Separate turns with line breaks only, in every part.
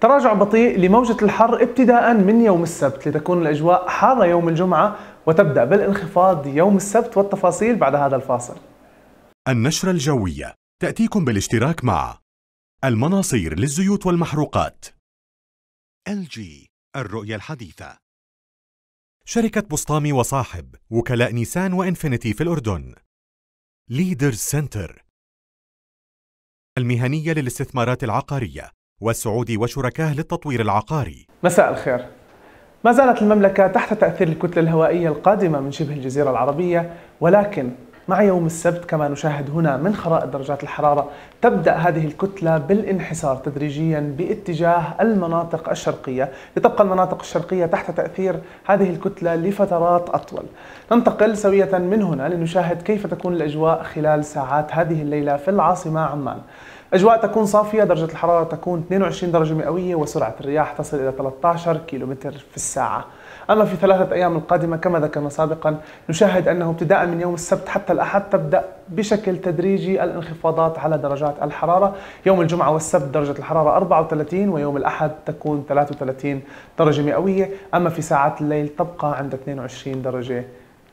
تراجع بطيء لموجة الحر ابتداء من يوم السبت لتكون الأجواء حارة يوم الجمعة وتبدأ بالانخفاض يوم السبت والتفاصيل بعد هذا الفاصل
النشرة الجوية تأتيكم بالاشتراك مع المناصير للزيوت والمحروقات LG الرؤية الحديثة شركة بسطامي وصاحب وكلاء نيسان وإنفينيتي في الأردن ليدرز سنتر المهنية للاستثمارات العقارية والسعودي وشركاه للتطوير العقاري
مساء الخير ما زالت المملكة تحت تأثير الكتلة الهوائية القادمة من شبه الجزيرة العربية ولكن مع يوم السبت كما نشاهد هنا من خرائط درجات الحرارة تبدأ هذه الكتلة بالانحسار تدريجيا باتجاه المناطق الشرقية لتبقى المناطق الشرقية تحت تأثير هذه الكتلة لفترات أطول ننتقل سوية من هنا لنشاهد كيف تكون الأجواء خلال ساعات هذه الليلة في العاصمة عمان أجواء تكون صافية درجة الحرارة تكون 22 درجة مئوية وسرعة الرياح تصل إلى 13 كيلومتر في الساعة أما في ثلاثة أيام القادمة كما ذكرنا سابقا نشاهد أنه ابتداء من يوم السبت حتى الأحد تبدأ بشكل تدريجي الانخفاضات على درجات الحرارة يوم الجمعة والسبت درجة الحرارة 34 ويوم الأحد تكون 33 درجة مئوية أما في ساعات الليل تبقى عند 22 درجة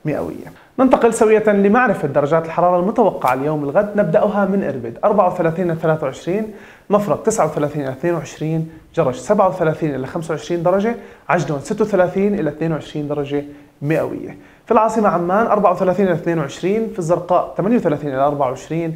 مئوية ننتقل سوية لمعرفة درجات الحرارة المتوقعة اليوم الغد نبدأها من إربد 34 إلى 23 مفرق 39 إلى 22 جرش 37 إلى 25 درجة عجلون 36 إلى 22 درجة مئوية في العاصمة عمان 34 إلى 22 في الزرقاء 38 إلى 24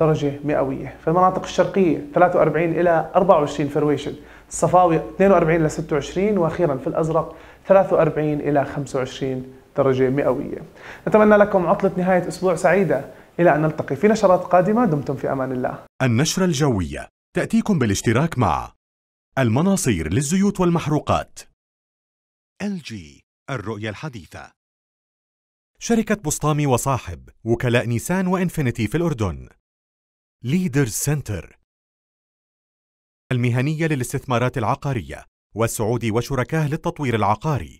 درجة مئوية في المناطق الشرقية 43 إلى 24 فرويشن الصفاوي 42 إلى 26 وأخيرا في الأزرق 43 إلى 25 درجة مئوية نتمنى لكم عطلة نهاية أسبوع سعيدة إلى أن نلتقي في نشرات قادمة دمتم في أمان الله
النشرة الجوية تأتيكم بالاشتراك مع المناصير للزيوت والمحروقات LG الرؤية الحديثة شركة بسطامي وصاحب وكلاء نيسان وإنفينيتي في الأردن ليدر سنتر المهنية للاستثمارات العقارية والسعودي وشركاه للتطوير العقاري